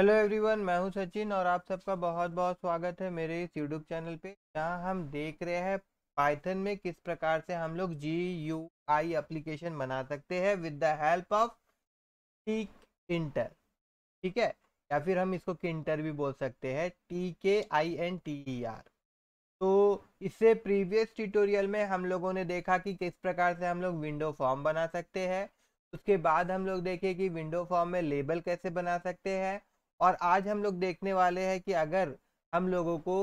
hello everyone मैं हूं सचिन और आप सबका बहुत बहुत स्वागत है मेरे इस यूट्यूब चैनल पे जहां हम देख रहे हैं पाइथन में किस प्रकार से हम लोग जी यू आई अप्लीकेशन बना सकते हैं with the help of Tkinter ठीक है या फिर हम इसको किंटर e भी बोल सकते हैं T K I N T E R तो इससे प्रीवियस ट्यूटोरियल में हम लोगों ने देखा कि किस प्रकार से हम लोग विंडो फॉर्म बना सकते हैं उसके बाद हम लोग देखे कि विंडो फॉर्म में लेबल कैसे बना सकते हैं और आज हम लोग देखने वाले हैं कि अगर हम लोगों को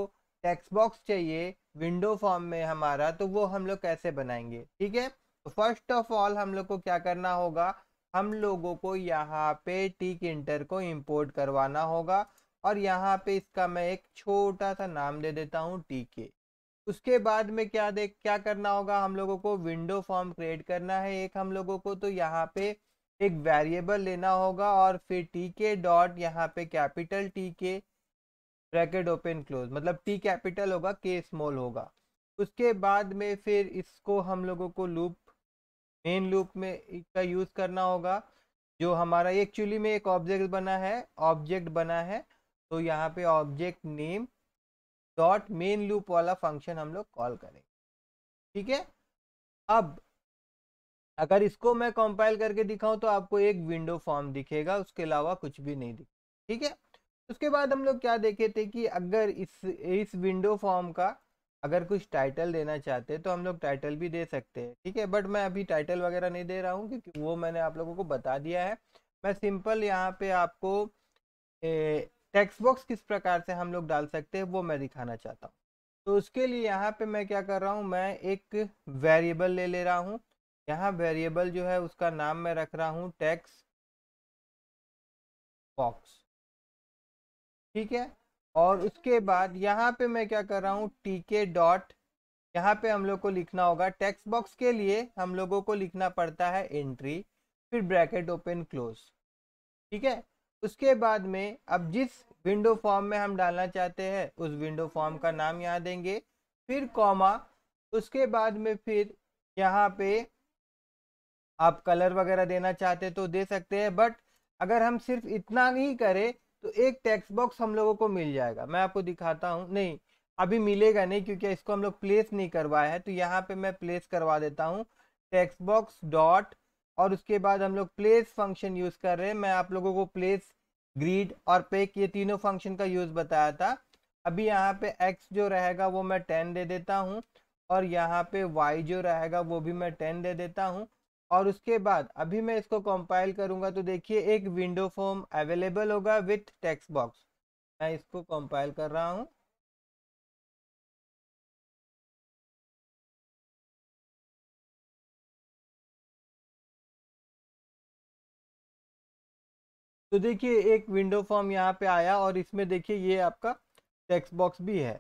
टेक्स्ट बॉक्स चाहिए विंडो फॉर्म में हमारा तो वो हम लोग कैसे बनाएंगे ठीक है तो फर्स्ट ऑफ ऑल हम लोग को क्या करना होगा हम लोगों को यहाँ पे टीक इंटर को इंपोर्ट करवाना होगा और यहाँ पे इसका मैं एक छोटा सा नाम दे देता हूँ टीके उसके बाद में क्या देख क्या करना होगा हम लोगों को विंडो फॉर्म क्रिएट करना है एक हम लोगों को तो यहाँ पे एक वेरिएबल लेना होगा और फिर टी के डॉट यहाँ पे capital T K bracket open close मतलब टी कैपिटल होगा के स्मॉल होगा उसके बाद में फिर इसको हम लोगों को लूप मेन लूप में इसका यूज़ करना होगा जो हमारा एक्चुअली में एक ऑब्जेक्ट बना है ऑब्जेक्ट बना है तो यहाँ पे object name dot main loop वाला फंक्शन हम लोग कॉल करेंगे ठीक है अब अगर इसको मैं कंपाइल करके दिखाऊं तो आपको एक विंडो फॉर्म दिखेगा उसके अलावा कुछ भी नहीं दिख ठीक है उसके बाद हम लोग क्या देखे थे कि अगर इस इस विंडो फॉर्म का अगर कुछ टाइटल देना चाहते हैं तो हम लोग टाइटल भी दे सकते हैं ठीक है बट मैं अभी टाइटल वगैरह नहीं दे रहा हूँ क्योंकि वो मैंने आप लोगों को बता दिया है मैं सिंपल यहाँ पे आपको टेक्स्ट बॉक्स किस प्रकार से हम लोग डाल सकते हैं वो मैं दिखाना चाहता हूँ तो उसके लिए यहाँ पे मैं क्या कर रहा हूँ मैं एक वेरिएबल ले ले रहा हूँ यहाँ वेरिएबल जो है उसका नाम मैं रख रहा हूँ टैक्स बॉक्स ठीक है और उसके बाद यहाँ पे मैं क्या कर रहा हूँ टी के डॉट यहाँ पे हम लोग को लिखना होगा टैक्स बॉक्स के लिए हम लोगों को लिखना पड़ता है एंट्री फिर ब्रैकेट ओपन क्लोज ठीक है उसके बाद में अब जिस विंडो फॉर्म में हम डालना चाहते हैं उस विंडो फॉर्म का नाम यहाँ देंगे फिर कॉमा उसके बाद में फिर यहाँ पे आप कलर वगैरह देना चाहते तो दे सकते हैं बट अगर हम सिर्फ इतना ही करें तो एक टेक्स्ट बॉक्स हम लोगों को मिल जाएगा मैं आपको दिखाता हूँ नहीं अभी मिलेगा नहीं क्योंकि इसको हम लोग प्लेस नहीं करवाया है तो यहाँ पे मैं प्लेस करवा देता हूँ टेक्स्ट बॉक्स डॉट और उसके बाद हम लोग प्लेस फंक्शन यूज़ कर रहे हैं मैं आप लोगों को प्लेस ग्रीड और पेक ये तीनों फंक्शन का यूज़ बताया था अभी यहाँ पे एक्स जो रहेगा वो मैं टेन दे देता हूँ और यहाँ पे वाई जो रहेगा वो भी मैं टेन दे देता हूँ और उसके बाद अभी मैं इसको कंपाइल करूंगा तो देखिए एक विंडो फॉर्म अवेलेबल होगा विथ टेक्स्ट बॉक्स मैं इसको कंपाइल कर रहा हूं तो देखिए एक विंडो फॉर्म यहां पे आया और इसमें देखिए ये आपका टेक्स्ट बॉक्स भी है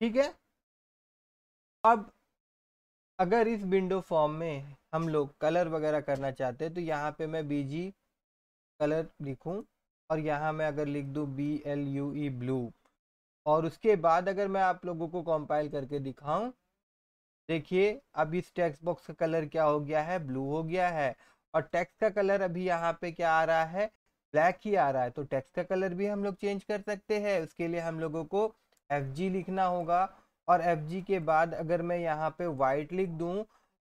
ठीक है अब अगर इस विंडो फॉर्म में हम लोग कलर वगैरह करना चाहते हैं तो यहाँ पे मैं बीजी कलर लिखूँ और यहाँ मैं अगर लिख दूँ B L U E blue और उसके बाद अगर मैं आप लोगों को कंपाइल करके दिखाऊं देखिए अब इस टेक्स्ट बॉक्स का कलर क्या हो गया है ब्लू हो गया है और टेक्स्ट का कलर अभी यहाँ पे क्या आ रहा है ब्लैक ही आ रहा है तो टेक्स का कलर भी हम लोग चेंज कर सकते हैं उसके लिए हम लोगों को एफ जी लिखना होगा और एफ जी के बाद अगर मैं यहाँ पे वाइट लिख दूँ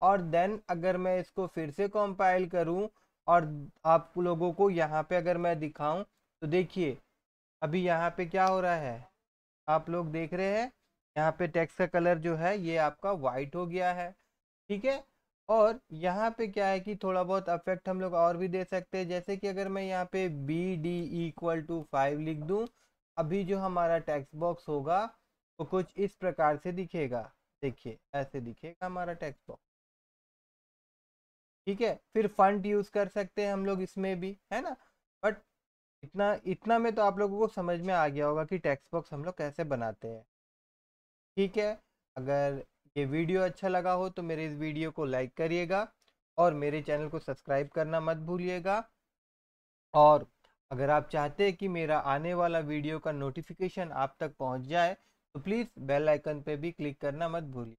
और देन अगर मैं इसको फिर से कंपाइल करूँ और आप लोगों को यहाँ पे अगर मैं दिखाऊँ तो देखिए अभी यहाँ पे क्या हो रहा है आप लोग देख रहे हैं यहाँ पे टेक्स्ट का कलर जो है ये आपका वाइट हो गया है ठीक है और यहाँ पे क्या है कि थोड़ा बहुत अफेक्ट हम लोग और भी दे सकते हैं जैसे कि अगर मैं यहाँ पे B D equal to five लिख दूँ अभी जो हमारा टेक्स्ट बॉक्स होगा वो कुछ इस प्रकार से दिखेगा देखिए ऐसे दिखेगा हमारा टेक्स्ट बॉक्स ठीक है फिर फंड यूज कर सकते हैं हम लोग इसमें भी है ना बट इतना इतना में तो आप लोगों को समझ में आ गया होगा कि टेक्स्ट बॉक्स हम लोग कैसे बनाते हैं ठीक है अगर ये वीडियो अच्छा लगा हो तो मेरे इस वीडियो को लाइक करिएगा और मेरे चैनल को सब्सक्राइब करना मत भूलिएगा और अगर आप चाहते हैं कि मेरा आने वाला वीडियो का नोटिफिकेशन आप तक पहुंच जाए तो प्लीज़ बेल आइकन पे भी क्लिक करना मत भूलिए